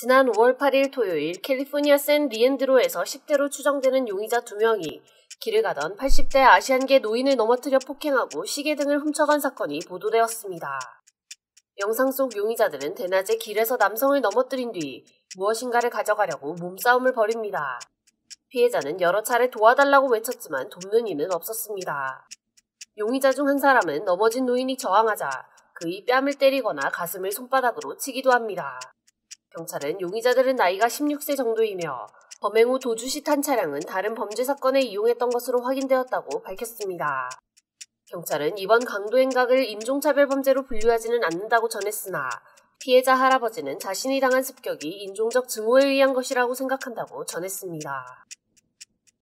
지난 5월 8일 토요일 캘리포니아 샌 리엔드로에서 10대로 추정되는 용의자 2명이 길을 가던 80대 아시안계 노인을 넘어뜨려 폭행하고 시계 등을 훔쳐간 사건이 보도되었습니다. 영상 속 용의자들은 대낮에 길에서 남성을 넘어뜨린 뒤 무엇인가를 가져가려고 몸싸움을 벌입니다. 피해자는 여러 차례 도와달라고 외쳤지만 돕는 이는 없었습니다. 용의자 중 한 사람은 넘어진 노인이 저항하자 그의 뺨을 때리거나 가슴을 손바닥으로 치기도 합니다. 경찰은 용의자들은 나이가 16세 정도이며 범행 후 도주시 탄 차량은 다른 범죄 사건에 이용했던 것으로 확인되었다고 밝혔습니다. 경찰은 이번 강도 행각을 인종차별 범죄로 분류하지는 않는다고 전했으나 피해자 할아버지는 자신이 당한 습격이 인종적 증오에 의한 것이라고 생각한다고 전했습니다.